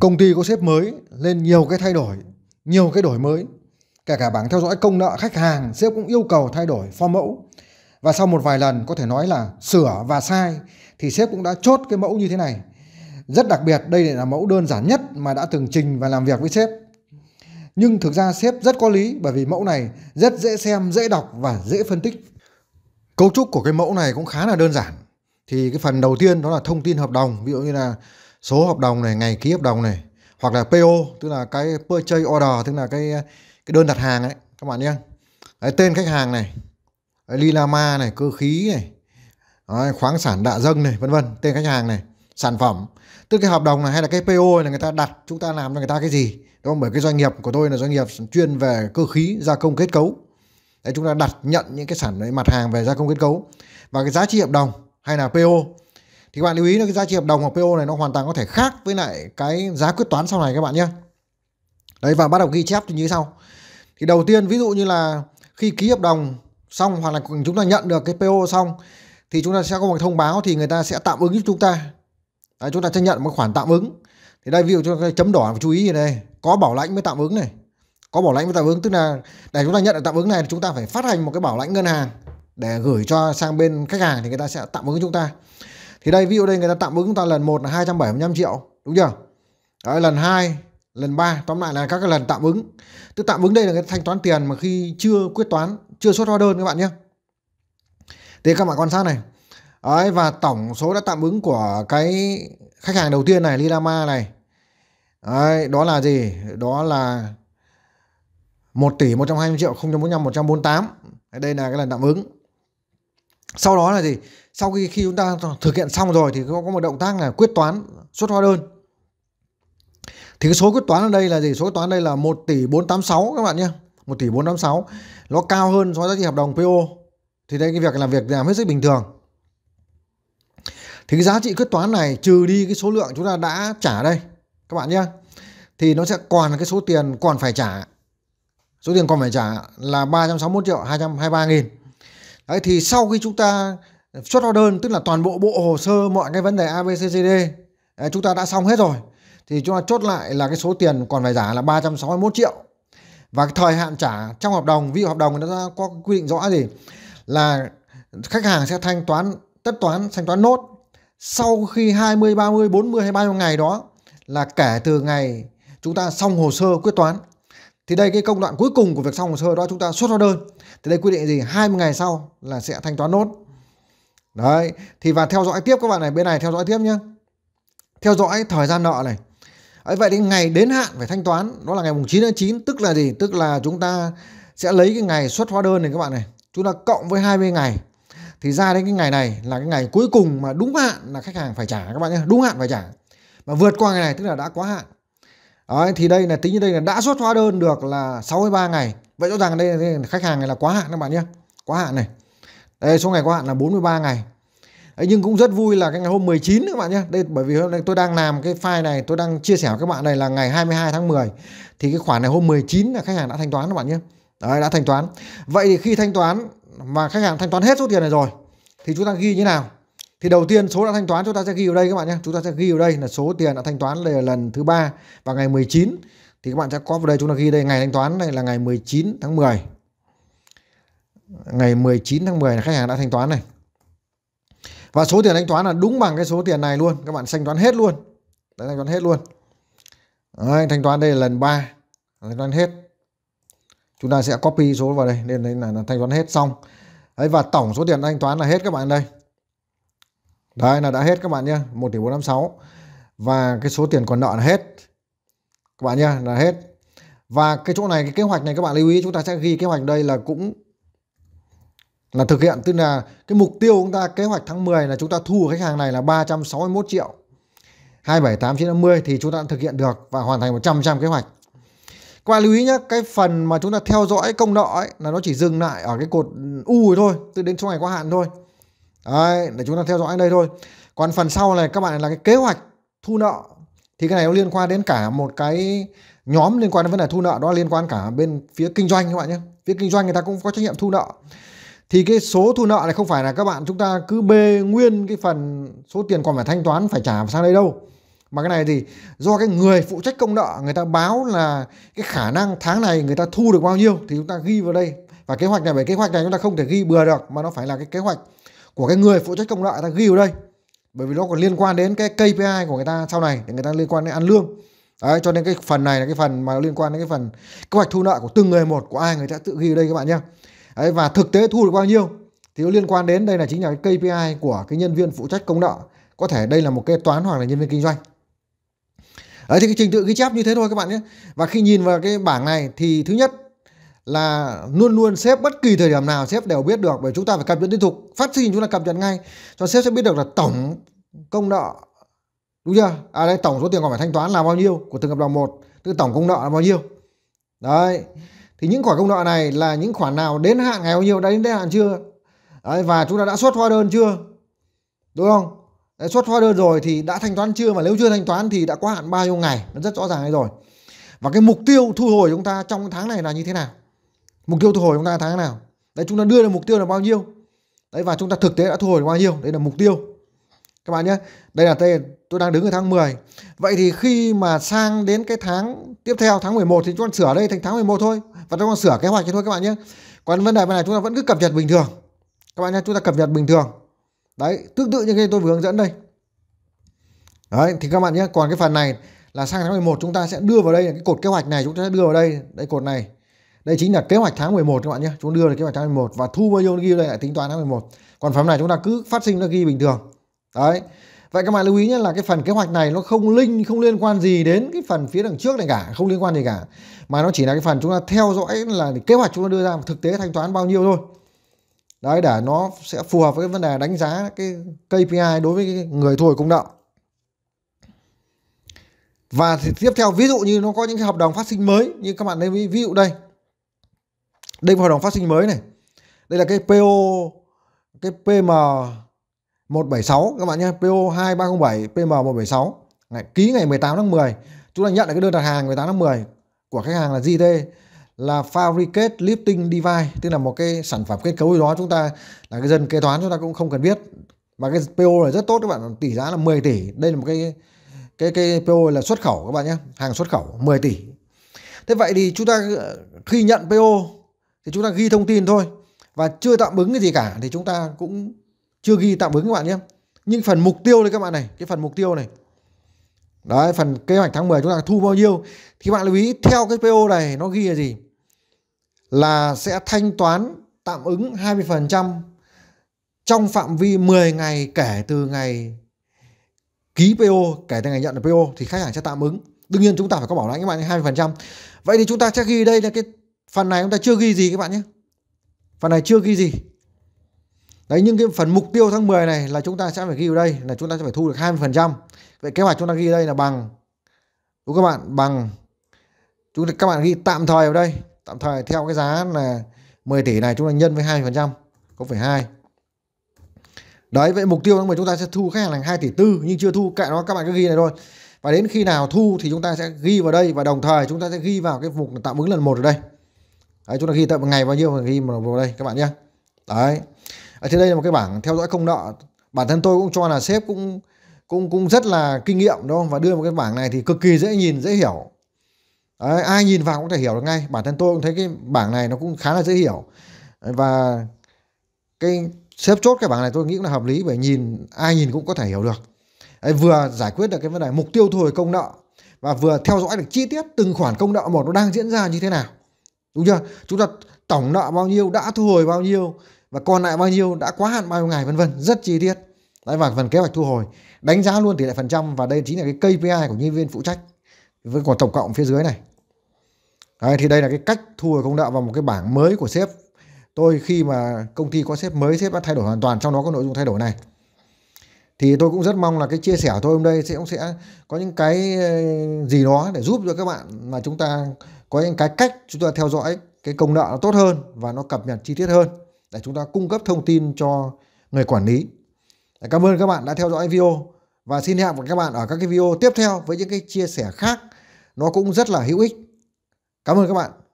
Công ty có sếp mới lên nhiều cái thay đổi, nhiều cái đổi mới. Kể cả bảng theo dõi công nợ khách hàng, sếp cũng yêu cầu thay đổi form mẫu. Và sau một vài lần có thể nói là sửa và sai thì sếp cũng đã chốt cái mẫu như thế này. Rất đặc biệt đây là mẫu đơn giản nhất mà đã từng trình và làm việc với sếp. Nhưng thực ra sếp rất có lý bởi vì mẫu này rất dễ xem, dễ đọc và dễ phân tích. Cấu trúc của cái mẫu này cũng khá là đơn giản. Thì cái phần đầu tiên đó là thông tin hợp đồng, ví dụ như là số hợp đồng này ngày ký hợp đồng này hoặc là PO tức là cái purchase order tức là cái cái đơn đặt hàng ấy các bạn nhé đấy, tên khách hàng này đấy, lilama này cơ khí này đấy, khoáng sản đạ dâng này vân vân tên khách hàng này sản phẩm tức cái hợp đồng này hay là cái PO này người ta đặt chúng ta làm cho người ta cái gì đó bởi cái doanh nghiệp của tôi là doanh nghiệp chuyên về cơ khí gia công kết cấu đấy chúng ta đặt nhận những cái sản mặt hàng về gia công kết cấu và cái giá trị hợp đồng hay là PO thì các bạn lưu ý là cái giá trị hợp đồng hoặc PO này nó hoàn toàn có thể khác với lại cái giá quyết toán sau này các bạn nhé đấy và bắt đầu ghi chép thì như sau thì đầu tiên ví dụ như là khi ký hợp đồng xong hoặc là chúng ta nhận được cái PO xong thì chúng ta sẽ có một thông báo thì người ta sẽ tạm ứng giúp chúng ta đấy, chúng ta sẽ nhận một khoản tạm ứng thì đây ví dụ chúng ta chấm đỏ chú ý gì đây có bảo lãnh mới tạm ứng này có bảo lãnh mới tạm ứng tức là để chúng ta nhận được tạm ứng này thì chúng ta phải phát hành một cái bảo lãnh ngân hàng để gửi cho sang bên khách hàng thì người ta sẽ tạm ứng chúng ta thì đây ví dụ đây người ta tạm ứng chúng ta lần 1 là 275 triệu, đúng chưa? Đấy, lần 2, lần 3, tóm lại là các cái lần tạm ứng. Tức tạm ứng đây là người ta thanh toán tiền mà khi chưa quyết toán, chưa xuất hóa đơn các bạn nhé. thì các bạn quan sát này. Đấy, và tổng số đã tạm ứng của cái khách hàng đầu tiên này, Lilama này. Đấy, đó là gì? Đó là 1 tỷ 120 triệu 045 148. Đây là cái lần tạm ứng sau đó là gì sau khi khi chúng ta thực hiện xong rồi thì có, một động tác là quyết toán xuất hóa đơn thì cái số quyết toán ở đây là gì số quyết toán ở đây là 1 tỷ 486 các bạn nhé 1 tỷ 486 nó cao hơn so với giá trị hợp đồng PO thì đây cái việc làm việc làm hết sức bình thường thì cái giá trị quyết toán này trừ đi cái số lượng chúng ta đã trả đây các bạn nhé thì nó sẽ còn cái số tiền còn phải trả số tiền còn phải trả là 361 triệu 223 nghìn Đấy, thì sau khi chúng ta chốt đơn tức là toàn bộ bộ hồ sơ mọi cái vấn đề ABCD đấy, chúng ta đã xong hết rồi thì chúng ta chốt lại là cái số tiền còn phải trả là 361 triệu và cái thời hạn trả trong hợp đồng ví dụ hợp đồng nó có quy định rõ gì là khách hàng sẽ thanh toán tất toán thanh toán nốt sau khi 20 30 40 hay 30 ngày đó là kể từ ngày chúng ta xong hồ sơ quyết toán thì đây cái công đoạn cuối cùng của việc xong hồ sơ đó chúng ta xuất hóa đơn thì đây quy định gì 20 ngày sau là sẽ thanh toán nốt đấy thì và theo dõi tiếp các bạn này bên này theo dõi tiếp nhé theo dõi thời gian nợ này ấy vậy đến ngày đến hạn phải thanh toán đó là ngày mùng 9 tháng 9 tức là gì tức là chúng ta sẽ lấy cái ngày xuất hóa đơn này các bạn này chúng ta cộng với 20 ngày thì ra đến cái ngày này là cái ngày cuối cùng mà đúng hạn là khách hàng phải trả các bạn nhé đúng hạn phải trả mà vượt qua ngày này tức là đã quá hạn Đấy, thì đây là tính như đây là đã xuất hóa đơn được là 63 ngày. Vậy rõ ràng đây là khách hàng này là quá hạn các bạn nhé. Quá hạn này. Đây số ngày quá hạn là 43 ngày. Đấy, nhưng cũng rất vui là cái ngày hôm 19 các bạn nhé. Đây bởi vì hôm nay tôi đang làm cái file này, tôi đang chia sẻ với các bạn này là ngày 22 tháng 10. Thì cái khoản này hôm 19 là khách hàng đã thanh toán các bạn nhé. Đấy đã thanh toán. Vậy thì khi thanh toán mà khách hàng thanh toán hết số tiền này rồi thì chúng ta ghi như thế nào? thì đầu tiên số đã thanh toán chúng ta sẽ ghi ở đây các bạn nhé chúng ta sẽ ghi ở đây là số tiền đã thanh toán là lần thứ ba vào ngày 19 thì các bạn sẽ có vào đây chúng ta ghi đây ngày thanh toán này là ngày 19 tháng 10 ngày 19 tháng 10 là khách hàng đã thanh toán này và số tiền thanh toán là đúng bằng cái số tiền này luôn các bạn thanh toán hết luôn Đấy, thanh toán hết luôn Đấy, thanh toán đây là lần 3 thanh toán hết chúng ta sẽ copy số vào đây nên đây là thanh toán hết xong Đấy, và tổng số tiền thanh toán là hết các bạn đây Đấy là đã hết các bạn nhé 1 tỷ 456 Và cái số tiền còn nợ là hết Các bạn nhé là hết Và cái chỗ này cái kế hoạch này các bạn lưu ý Chúng ta sẽ ghi kế hoạch đây là cũng Là thực hiện Tức là cái mục tiêu chúng ta kế hoạch tháng 10 Là chúng ta thu của khách hàng này là 361 triệu 278950 Thì chúng ta đã thực hiện được và hoàn thành 100% kế hoạch các bạn lưu ý nhé, cái phần mà chúng ta theo dõi công nợ ấy là nó chỉ dừng lại ở cái cột U thôi, từ đến chỗ này quá hạn thôi. Đấy, để chúng ta theo dõi đây thôi. Còn phần sau này các bạn là cái kế hoạch thu nợ thì cái này nó liên quan đến cả một cái nhóm liên quan đến vấn đề thu nợ đó liên quan cả bên phía kinh doanh các bạn nhé. Phía kinh doanh người ta cũng có trách nhiệm thu nợ. Thì cái số thu nợ này không phải là các bạn chúng ta cứ bê nguyên cái phần số tiền còn phải thanh toán phải trả sang đây đâu. Mà cái này thì do cái người phụ trách công nợ người ta báo là cái khả năng tháng này người ta thu được bao nhiêu thì chúng ta ghi vào đây. Và kế hoạch này bởi kế hoạch này chúng ta không thể ghi bừa được mà nó phải là cái kế hoạch của cái người phụ trách công loại ta ghi vào đây bởi vì nó còn liên quan đến cái KPI của người ta sau này để người ta liên quan đến ăn lương đấy cho nên cái phần này là cái phần mà liên quan đến cái phần kế hoạch thu nợ của từng người một của ai người ta tự ghi ở đây các bạn nhé đấy và thực tế thu được bao nhiêu thì nó liên quan đến đây là chính là cái KPI của cái nhân viên phụ trách công nợ có thể đây là một kế toán hoặc là nhân viên kinh doanh đấy thì cái trình tự ghi chép như thế thôi các bạn nhé và khi nhìn vào cái bảng này thì thứ nhất là luôn luôn sếp bất kỳ thời điểm nào sếp đều biết được bởi chúng ta phải cập nhật liên tục phát sinh chúng ta cập nhật ngay cho sếp sẽ biết được là tổng công nợ đúng chưa à đây tổng số tiền còn phải thanh toán là bao nhiêu của từng hợp đồng một tức tổng công nợ là bao nhiêu đấy thì những khoản công nợ này là những khoản nào đến hạn ngày bao nhiêu đã đến hạn chưa đấy, và chúng ta đã xuất hóa đơn chưa đúng không đấy, xuất hóa đơn rồi thì đã thanh toán chưa mà nếu chưa thanh toán thì đã quá hạn bao nhiêu ngày nó rất rõ ràng rồi và cái mục tiêu thu hồi chúng ta trong tháng này là như thế nào mục tiêu thu hồi chúng ta tháng nào đấy chúng ta đưa ra mục tiêu là bao nhiêu đấy và chúng ta thực tế đã thu hồi bao nhiêu đấy là mục tiêu các bạn nhé đây là tên, tôi đang đứng ở tháng 10 vậy thì khi mà sang đến cái tháng tiếp theo tháng 11 thì chúng ta sửa đây thành tháng 11 thôi và chúng ta sửa kế hoạch thì thôi các bạn nhé còn vấn đề này chúng ta vẫn cứ cập nhật bình thường các bạn nhé chúng ta cập nhật bình thường đấy tương tự như cái tôi vừa hướng dẫn đây đấy thì các bạn nhé còn cái phần này là sang tháng 11 chúng ta sẽ đưa vào đây cái cột kế hoạch này chúng ta sẽ đưa vào đây đây cột này đây chính là kế hoạch tháng 11 các bạn nhé chúng đưa là kế hoạch tháng 11 và thu bao nhiêu ghi đây lại tính toán tháng 11 còn phẩm này chúng ta cứ phát sinh nó ghi bình thường đấy vậy các bạn lưu ý nhé là cái phần kế hoạch này nó không linh không liên quan gì đến cái phần phía đằng trước này cả không liên quan gì cả mà nó chỉ là cái phần chúng ta theo dõi là kế hoạch chúng ta đưa ra thực tế thanh toán bao nhiêu thôi đấy để nó sẽ phù hợp với cái vấn đề đánh giá cái KPI đối với cái người thu hồi công nợ và thì tiếp theo ví dụ như nó có những cái hợp đồng phát sinh mới như các bạn lấy ví dụ đây đây là hợp đồng phát sinh mới này đây là cái PO cái PM 176 các bạn nhé PO 2307 PM 176 ngày, ký ngày 18 tháng 10 chúng ta nhận được cái đơn đặt hàng 18 tháng 10 của khách hàng là GT là fabricate lifting device tức là một cái sản phẩm kết cấu gì đó chúng ta là cái dân kế toán chúng ta cũng không cần biết Mà cái PO này rất tốt các bạn tỷ giá là 10 tỷ đây là một cái cái cái PO là xuất khẩu các bạn nhé hàng xuất khẩu 10 tỷ thế vậy thì chúng ta khi nhận PO thì chúng ta ghi thông tin thôi và chưa tạm ứng cái gì cả thì chúng ta cũng chưa ghi tạm ứng các bạn nhé nhưng phần mục tiêu đây các bạn này cái phần mục tiêu này đấy phần kế hoạch tháng 10 chúng ta thu bao nhiêu thì các bạn lưu ý theo cái PO này nó ghi là gì là sẽ thanh toán tạm ứng 20% trong phạm vi 10 ngày kể từ ngày ký PO kể từ ngày nhận được PO thì khách hàng sẽ tạm ứng đương nhiên chúng ta phải có bảo lãnh các bạn 20% vậy thì chúng ta sẽ ghi đây là cái phần này chúng ta chưa ghi gì các bạn nhé phần này chưa ghi gì đấy nhưng cái phần mục tiêu tháng 10 này là chúng ta sẽ phải ghi ở đây là chúng ta sẽ phải thu được 20 phần trăm vậy kế hoạch chúng ta ghi đây là bằng đúng các bạn bằng chúng ta các bạn ghi tạm thời vào đây tạm thời theo cái giá là 10 tỷ này chúng ta nhân với 20 phần trăm có phải hai đấy vậy mục tiêu tháng 10 chúng ta sẽ thu khách hàng là 2 tỷ tư nhưng chưa thu kệ nó các bạn cứ ghi này thôi và đến khi nào thu thì chúng ta sẽ ghi vào đây và đồng thời chúng ta sẽ ghi vào cái mục tạm ứng lần một ở đây đấy, chúng ta ghi tận ngày bao nhiêu và ghi vào đây các bạn nhé đấy ở trên đây là một cái bảng theo dõi công nợ bản thân tôi cũng cho là sếp cũng cũng cũng rất là kinh nghiệm đúng không và đưa một cái bảng này thì cực kỳ dễ nhìn dễ hiểu đấy, ai nhìn vào cũng thể hiểu được ngay bản thân tôi cũng thấy cái bảng này nó cũng khá là dễ hiểu và cái sếp chốt cái bảng này tôi nghĩ cũng là hợp lý bởi nhìn ai nhìn cũng có thể hiểu được đấy, vừa giải quyết được cái vấn đề mục tiêu thu hồi công nợ và vừa theo dõi được chi tiết từng khoản công nợ một nó đang diễn ra như thế nào đúng chưa chúng ta tổng nợ bao nhiêu đã thu hồi bao nhiêu và còn lại bao nhiêu đã quá hạn bao nhiêu ngày vân vân rất chi tiết đấy và phần kế hoạch thu hồi đánh giá luôn tỷ lệ phần trăm và đây chính là cái KPI của nhân viên phụ trách với còn tổng cộng phía dưới này đấy, thì đây là cái cách thu hồi công nợ vào một cái bảng mới của sếp tôi khi mà công ty có sếp mới sếp đã thay đổi hoàn toàn trong đó có nội dung thay đổi này thì tôi cũng rất mong là cái chia sẻ của tôi hôm nay sẽ cũng sẽ có những cái ờ, gì đó để giúp cho các bạn mà chúng ta có những cái cách chúng ta theo dõi cái công nợ nó tốt hơn và nó cập nhật chi tiết hơn để chúng ta cung cấp thông tin cho người quản lý. Cảm ơn các bạn đã theo dõi video và xin hẹn gặp các bạn ở các cái video tiếp theo với những cái chia sẻ khác nó cũng rất là hữu ích. Cảm ơn các bạn.